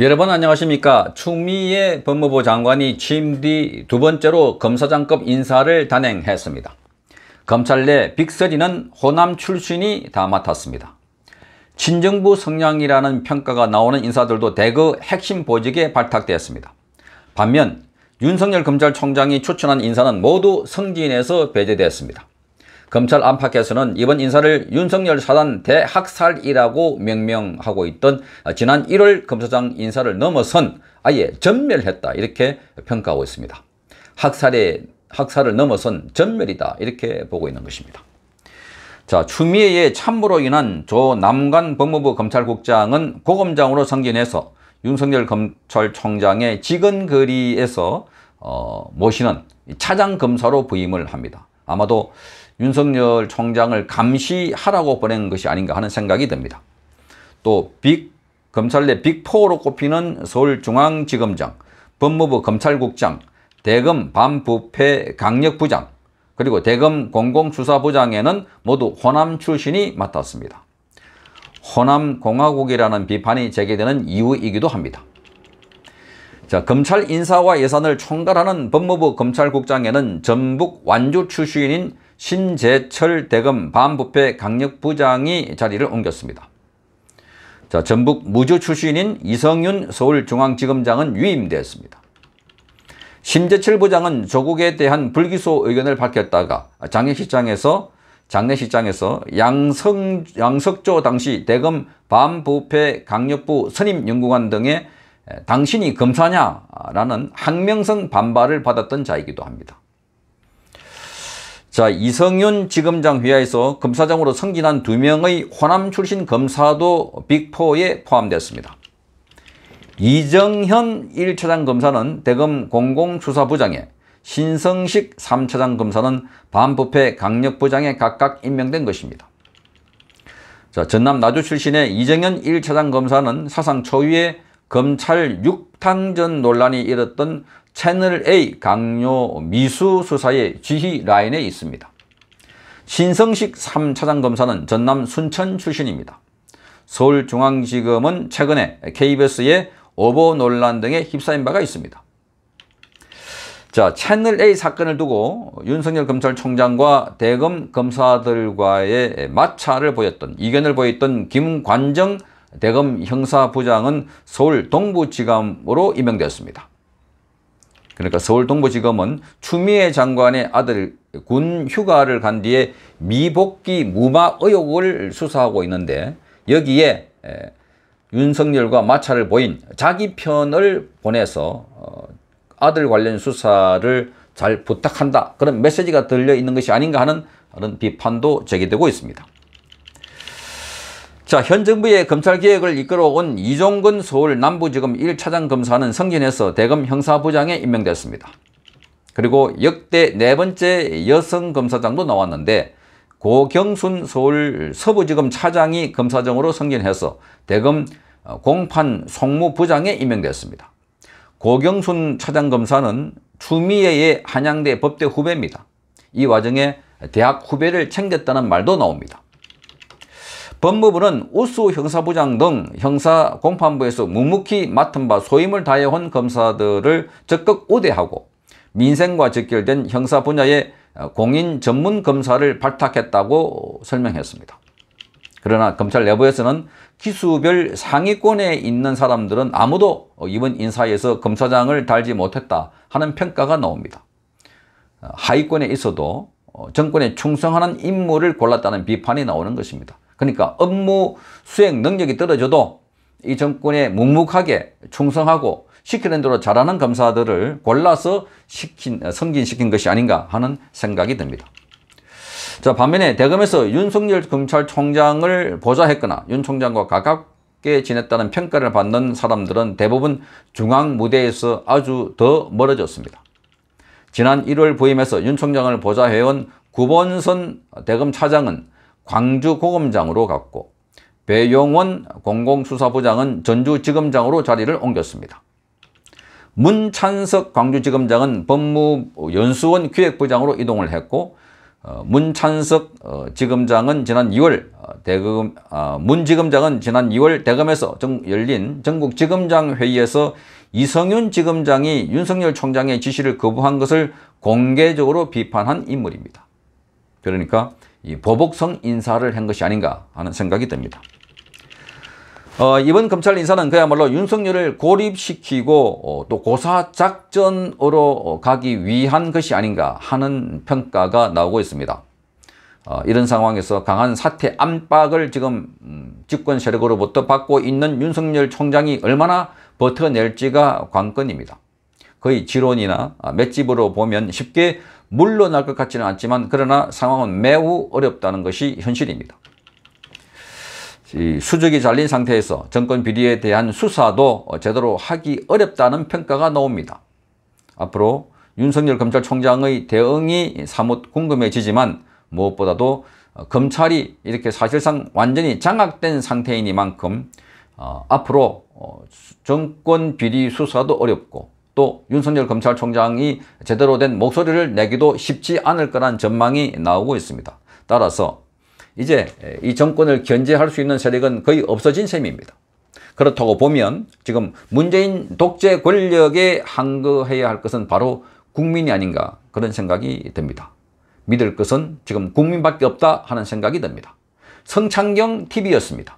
여러분 안녕하십니까 추미애 법무부 장관이 취임 뒤 두 번째로 검사장급 인사를 단행했습니다. 검찰 내 빅서리는 호남 출신이 다 맡았습니다. 친정부 성향이라는 평가가 나오는 인사들도 대거 핵심 보직에 발탁되었습니다. 반면 윤석열 검찰총장이 추천한 인사는 모두 성진에서 배제되었습니다. 검찰 안팎에서는 이번 인사를 윤석열 사단 대학살이라고 명명하고 있던 지난 1월 검사장 인사를 넘어선 아예 전멸했다 이렇게 평가하고 있습니다. 학살에 학살을 넘어선 전멸이다 이렇게 보고 있는 것입니다. 자 추미애의 참모로 인한 조 남관 법무부 검찰국장은 고검장으로 승진해서 윤석열 검찰총장의 직원거리에서 어, 모시는 차장검사로 부임을 합니다. 아마도 윤석열 총장을 감시하라고 보낸 것이 아닌가 하는 생각이 듭니다. 또 빅, 검찰 내 빅4로 꼽히는 서울중앙지검장, 법무부 검찰국장, 대검 반부패 강력부장, 그리고 대검 공공수사부장에는 모두 호남 출신이 맡았습니다. 호남공화국이라는 비판이 제기되는 이유이기도 합니다. 자, 검찰 인사와 예산을 총괄하는 법무부 검찰국장에는 전북 완주 출신인 신재철 대검 반부패 강력부장이 자리를 옮겼습니다. 자, 전북 무주 출신인 이성윤 서울중앙지검장은 위임되었습니다. 신재철 부장은 조국에 대한 불기소 의견을 밝혔다가 장례식장에서 장례식장에서 양성, 양석조 당시 대검 반부패 강력부 선임연구관 등의 당신이 검사냐라는 항명성 반발을 받았던 자이기도 합니다. 자 이성윤 지검장 휘하에서 검사장으로 승진한 두 명의 호남 출신 검사도 빅4에 포함됐습니다. 이정현 1차장 검사는 대검 공공수사부장에 신성식 3차장 검사는 반부패 강력부장에 각각 임명된 것입니다. 자, 전남 나주 출신의 이정현 1차장 검사는 사상 초유의 검찰 6탕전 논란이 일었던 채널 A 강요 미수 수사의 지휘 라인에 있습니다. 신성식 3차장 검사는 전남 순천 출신입니다. 서울중앙지검은 최근에 KBS의 오보 논란 등에 휩싸인 바가 있습니다. 자, 채널A 사건을 두고 윤석열 검찰총장과 대검 검사들과의 마찰을 보였던, 이견을 보였던 김관정 대검 형사부장은 서울 동부지검으로 임명되었습니다. 그러니까 서울 동부지검은 추미애 장관의 아들 군 휴가를 간 뒤에 미복귀 무마 의혹을 수사하고 있는데 여기에 윤석열과 마찰을 보인 자기 편을 보내서 어, 아들 관련 수사를 잘 부탁한다 그런 메시지가 들려 있는 것이 아닌가 하는 그런 비판도 제기되고 있습니다. 자, 현 정부의 검찰개혁을 이끌어온 이종근 서울 남부지검 1차장 검사는 승진해서 대검 형사부장에 임명됐습니다. 그리고 역대 네 번째 여성 검사장도 나왔는데 고경순 서울 서부지검 차장이 검사장으로 승진해서 대검 어, 공판 송무부장에 임명됐습니다. 고경순 차장 검사는 추미애의 한양대 법대 후배입니다. 이 와중에 대학 후배를 챙겼다는 말도 나옵니다. 법무부는 우수 형사부장 등 형사 공판부에서 묵묵히 맡은 바 소임을 다해온 검사들을 적극 우대하고 민생과 직결된 형사 분야의 공인 전문 검사를 발탁했다고 설명했습니다. 그러나 검찰 내부에서는 기수별 상위권에 있는 사람들은 아무도 이번 인사에서 검사장을 달지 못했다 하는 평가가 나옵니다. 하위권에 있어도 정권에 충성하는 인물을 골랐다는 비판이 나오는 것입니다. 그러니까 업무 수행 능력이 떨어져도 이 정권에 묵묵하게 충성하고 시키는 대로 잘하는 검사들을 골라서 시킨, 승진시킨 것이 아닌가 하는 생각이 듭니다. 자 반면에 대검에서 윤석열 검찰총장을 보좌했거나 윤 총장과 가깝게 지냈다는 평가를 받는 사람들은 대부분 중앙 무대에서 아주 더 멀어졌습니다. 지난 1월 부임해서 윤 총장을 보좌해온 구본선 대검 차장은 광주 고검장으로 갔고 배용원 공공수사부장은 전주지검장으로 자리를 옮겼습니다. 문찬석 광주지검장은 법무연수원 기획부장으로 이동을 했고 어, 문찬석 어, 지검장은 지난 2월 어, 대검 아, 문지검장은 지난 2월 대검에서 열린 전국지검장 회의에서 이성윤 지검장이 윤석열 총장의 지시를 거부한 것을 공개적으로 비판한 인물입니다. 그러니까 이 보복성 인사를 한 것이 아닌가 하는 생각이 듭니다. 어, 이번 검찰 인사는 그야말로 윤석열을 고립시키고 어, 또 고사작전으로 어, 가기 위한 것이 아닌가 하는 평가가 나오고 있습니다. 어, 이런 상황에서 강한 사태 압박을 지금 음, 집권 세력으로부터 받고 있는 윤석열 총장이 얼마나 버텨낼지가 관건입니다. 거의 지론이나 아, 맷집으로 보면 쉽게 물러날 것 같지는 않지만 그러나 상황은 매우 어렵다는 것이 현실입니다. 수적이 잘린 상태에서 정권 비리에 대한 수사도 제대로 하기 어렵다는 평가가 나옵니다. 앞으로 윤석열 검찰총장의 대응이 사뭇 궁금해지지만 무엇보다도 검찰이 이렇게 사실상 완전히 장악된 상태이니만큼 어, 앞으로 어, 정권 비리 수사도 어렵고 또 윤석열 검찰총장이 제대로 된 목소리를 내기도 쉽지 않을 거란 전망이 나오고 있습니다. 따라서 이제 이 정권을 견제할 수 있는 세력은 거의 없어진 셈입니다. 그렇다고 보면 지금 문재인 독재 권력에 항거해야 할 것은 바로 국민이 아닌가 그런 생각이 듭니다. 믿을 것은 지금 국민밖에 없다 하는 생각이 듭니다. 성창경 TV였습니다.